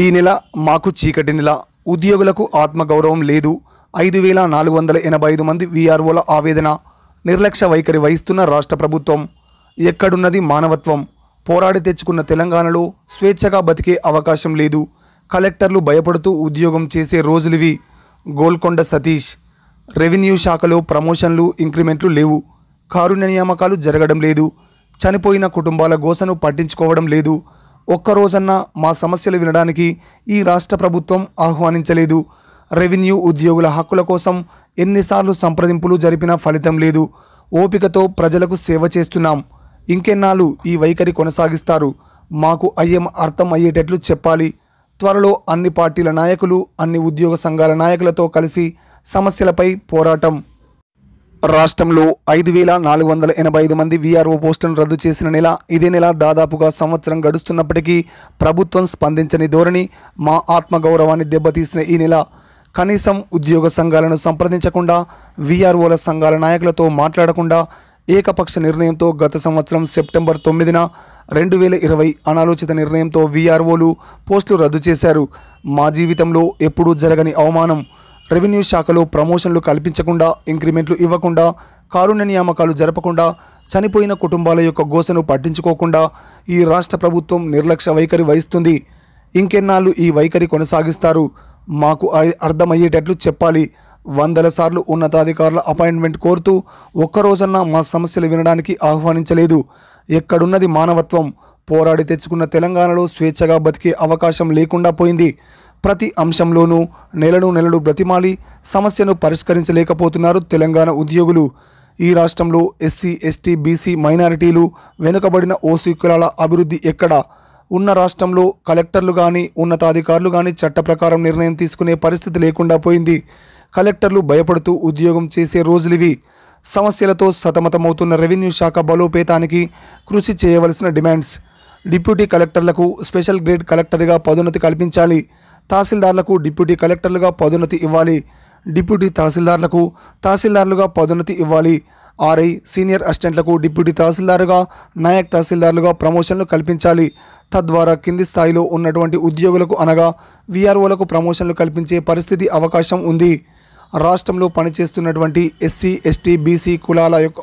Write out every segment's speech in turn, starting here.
ఈ నెల మాకు చీకటి నెల ఉద్యోగులకు ఆత్మగౌరవం లేదు ఐదు వేల నాలుగు వందల ఎనభై ఐదు మంది వీఆర్ఓల ఆవేదన నిర్లక్ష్య వైఖరి వహిస్తున్న రాష్ట్ర ప్రభుత్వం ఎక్కడున్నది మానవత్వం పోరాడి తెచ్చుకున్న తెలంగాణలో స్వేచ్ఛగా బతికే అవకాశం లేదు కలెక్టర్లు భయపడుతూ ఉద్యోగం చేసే రోజులివి గోల్కొండ సతీష్ రెవెన్యూ శాఖలో ప్రమోషన్లు ఇంక్రిమెంట్లు లేవు కారుణ్య నియామకాలు జరగడం లేదు చనిపోయిన కుటుంబాల గోసను పట్టించుకోవడం లేదు ఒక్కరోజన్నా మా సమస్యలు వినడానికి ఈ రాష్ట్ర ప్రభుత్వం ఆహ్వానించలేదు రెవెన్యూ ఉద్యోగుల హక్కుల కోసం ఎన్నిసార్లు సంప్రదింపులు జరిపినా ఫలితం లేదు ఓపికతో ప్రజలకు సేవ చేస్తున్నాం ఇంకెన్నాళ్ళు ఈ వైఖరి కొనసాగిస్తారు మాకు అయ్యం అర్థం అయ్యేటట్లు చెప్పాలి త్వరలో అన్ని పార్టీల నాయకులు అన్ని ఉద్యోగ సంఘాల నాయకులతో కలిసి సమస్యలపై పోరాటం రాష్ట్రంలో ఐదు వేల నాలుగు వందల ఎనభై ఐదు మంది వీఆర్ఓ పోస్టులను రద్దు చేసిన నెల ఇదే నెల దాదాపుగా సంవత్సరం గడుస్తున్నప్పటికీ ప్రభుత్వం స్పందించని ధోరణి మా ఆత్మగౌరవాన్ని దెబ్బతీసిన ఈ నెల కనీసం ఉద్యోగ సంఘాలను సంప్రదించకుండా వీఆర్ఓల సంఘాల నాయకులతో మాట్లాడకుండా ఏకపక్ష నిర్ణయంతో గత సంవత్సరం సెప్టెంబర్ తొమ్మిదిన రెండు వేల ఇరవై అనాలోచిత నిర్ణయంతో వీఆర్ఓలు పోస్టులు రద్దు చేశారు మా జీవితంలో ఎప్పుడూ జరగని అవమానం రెవెన్యూ శాఖలో ప్రమోషన్లు కల్పించకుండా ఇంక్రిమెంట్లు ఇవ్వకుండా కారుణ్య నియామకాలు జరపకుండా చనిపోయిన కుటుంబాల యొక్క గోసను పట్టించుకోకుండా ఈ రాష్ట్ర ప్రభుత్వం నిర్లక్ష్య వైఖరి వహిస్తుంది ఇంకెన్నాళ్ళు ఈ వైఖరి కొనసాగిస్తారు మాకు అర్థమయ్యేటట్లు చెప్పాలి వందల సార్లు ఉన్నతాధికారుల అపాయింట్మెంట్ కోరుతూ ఒక్కరోజన్నా మా సమస్యలు వినడానికి ఆహ్వానించలేదు ఎక్కడున్నది మానవత్వం పోరాడి తెచ్చుకున్న తెలంగాణలో స్వేచ్ఛగా బతికే అవకాశం లేకుండా పోయింది ప్రతి అంశంలోనూ నెలను నెలలు బ్రతిమాలి సమస్యను పరిష్కరించలేకపోతున్నారు తెలంగాణ ఉద్యోగులు ఈ రాష్ట్రంలో ఎస్సీ ఎస్టీ బీసీ మైనారిటీలు వెనుకబడిన ఓసీ కులాల అభివృద్ధి ఎక్కడ ఉన్న రాష్ట్రంలో కలెక్టర్లు కానీ ఉన్నతాధికారులు కానీ చట్ట ప్రకారం నిర్ణయం తీసుకునే పరిస్థితి లేకుండా పోయింది కలెక్టర్లు భయపడుతూ ఉద్యోగం చేసే రోజులివి సమస్యలతో సతమతమవుతున్న రెవెన్యూ శాఖ బలోపేతానికి కృషి చేయవలసిన డిమాండ్స్ డిప్యూటీ కలెక్టర్లకు స్పెషల్ గ్రేడ్ కలెక్టర్గా పదోన్నతి కల్పించాలి తహసీల్దార్లకు డిప్యూటీ కలెక్టర్లుగా పదోన్నతి ఇవ్వాలి డిప్యూటీ తహసీల్దార్లకు తహసీల్దార్లుగా పదోన్నతి ఇవ్వాలి ఆర్ఐ సీనియర్ అసిస్టెంట్లకు డిప్యూటీ తహసీల్దారుగా నాయక్ తహసీల్దారులుగా ప్రమోషన్లు కల్పించాలి తద్వారా కింది స్థాయిలో ఉన్నటువంటి ఉద్యోగులకు అనగా విఆర్ఓలకు ప్రమోషన్లు కల్పించే పరిస్థితి అవకాశం ఉంది రాష్ట్రంలో పనిచేస్తున్నటువంటి ఎస్సీ ఎస్టీ బీసీ కులాల యొక్క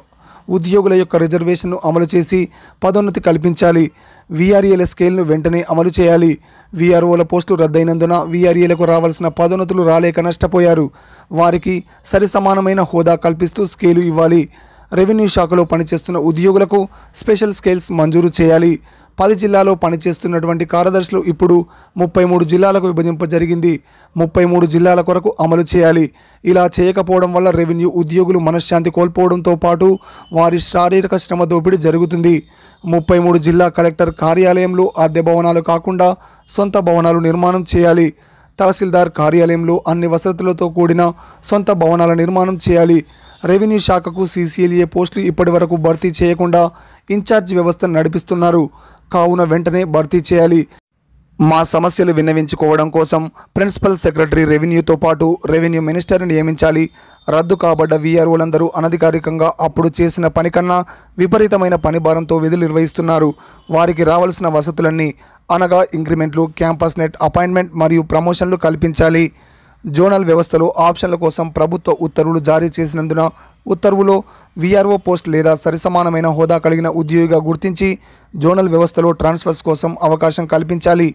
ఉద్యోగుల యొక్క రిజర్వేషన్ను అమలు చేసి పదోన్నతి కల్పించాలి వీఆర్ఏల స్కేల్ను వెంటనే అమలు చేయాలి వీఆర్ఓల పోస్టు రద్దయినందున వీఆర్ఏలకు రావాల్సిన పదోన్నతులు రాలేక నష్టపోయారు వారికి సరిసమానమైన హోదా కల్పిస్తూ స్కేలు ఇవ్వాలి రెవెన్యూ శాఖలో పనిచేస్తున్న ఉద్యోగులకు స్పెషల్ స్కేల్స్ మంజూరు చేయాలి పలు జిల్లాలో పనిచేస్తున్నటువంటి కార్యదర్శులు ఇప్పుడు ముప్పై మూడు జిల్లాలకు విభజింప జరిగింది ముప్పై మూడు జిల్లాల కొరకు అమలు చేయాలి ఇలా చేయకపోవడం వల్ల రెవెన్యూ ఉద్యోగులు మనశ్శాంతి కోల్పోవడంతో పాటు వారి శారీరక శ్రమ దోపిడీ జరుగుతుంది ముప్పై మూడు జిల్లా కలెక్టర్ కార్యాలయంలో అద్దె భవనాలు కాకుండా సొంత భవనాలు నిర్మాణం చేయాలి తహసీల్దార్ కార్యాలయంలో అన్ని వసతులతో కూడిన సొంత భవనాల నిర్మాణం చేయాలి రెవెన్యూ శాఖకు సీసీఎల్ఏ పోస్టులు ఇప్పటి వరకు భర్తీ చేయకుండా ఇన్ఛార్జ్ వ్యవస్థను నడిపిస్తున్నారు కావున వెంటనే భర్తీ చేయాలి మా సమస్యలు విన్నవించుకోవడం కోసం ప్రిన్సిపల్ సెక్రటరీ రెవెన్యూతో పాటు రెవెన్యూ మినిస్టర్ని నియమించాలి రద్దు కాబడ్డ వీఆర్ఓలందరూ అనధికారికంగా అప్పుడు చేసిన పని కన్నా విపరీతమైన పని భారంతో విధులు నిర్వహిస్తున్నారు వారికి రావాల్సిన వసతులన్నీ అనగా ఇంక్రిమెంట్లు క్యాంపస్ నెట్ అపాయింట్మెంట్ మరియు ప్రమోషన్లు కల్పించాలి జోనల్ వ్యవస్థలో ఆప్షన్ల కోసం ప్రభుత్వ ఉత్తర్వులు జారీ చేసినందున ఉత్తర్వులో వీఆర్ఓ పోస్ట్ లేదా సరిసమానమైన హోదా కలిగిన ఉద్యోగిగా గుర్తించి జోనల్ వ్యవస్థలో ట్రాన్స్ఫర్స్ కోసం అవకాశం కల్పించాలి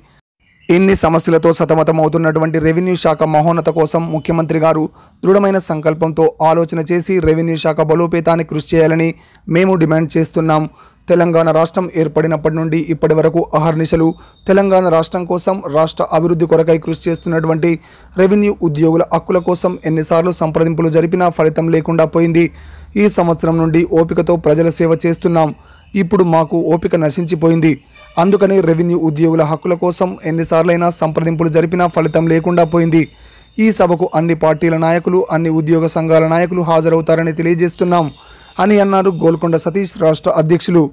ఇన్ని సమస్యలతో సతమతమవుతున్నటువంటి రెవెన్యూ శాఖ మహోన్నత కోసం ముఖ్యమంత్రి గారు దృఢమైన సంకల్పంతో ఆలోచన చేసి రెవెన్యూ శాఖ బలోపేతాన్ని కృషి చేయాలని మేము డిమాండ్ చేస్తున్నాం తెలంగాణ రాష్ట్రం ఏర్పడినప్పటి నుండి ఇప్పటి వరకు అహర్నిశలు తెలంగాణ రాష్ట్రం కోసం రాష్ట్ర అభివృద్ధి కొరకై కృషి చేస్తున్నటువంటి రెవెన్యూ ఉద్యోగుల హక్కుల కోసం ఎన్నిసార్లు సంప్రదింపులు జరిపినా ఫలితం లేకుండా పోయింది ఈ సంవత్సరం నుండి ఓపికతో ప్రజల సేవ చేస్తున్నాం ఇప్పుడు మాకు ఓపిక నశించిపోయింది అందుకని రెవెన్యూ ఉద్యోగుల హక్కుల కోసం ఎన్నిసార్లైనా సంప్రదింపులు జరిపినా ఫలితం లేకుండా పోయింది ఈ సభకు అన్ని పార్టీల నాయకులు అన్ని ఉద్యోగ సంఘాల నాయకులు హాజరవుతారని తెలియజేస్తున్నాం అని అన్నారు గోల్కొండ సతీష్ రాష్ట్ర అధ్యక్షులు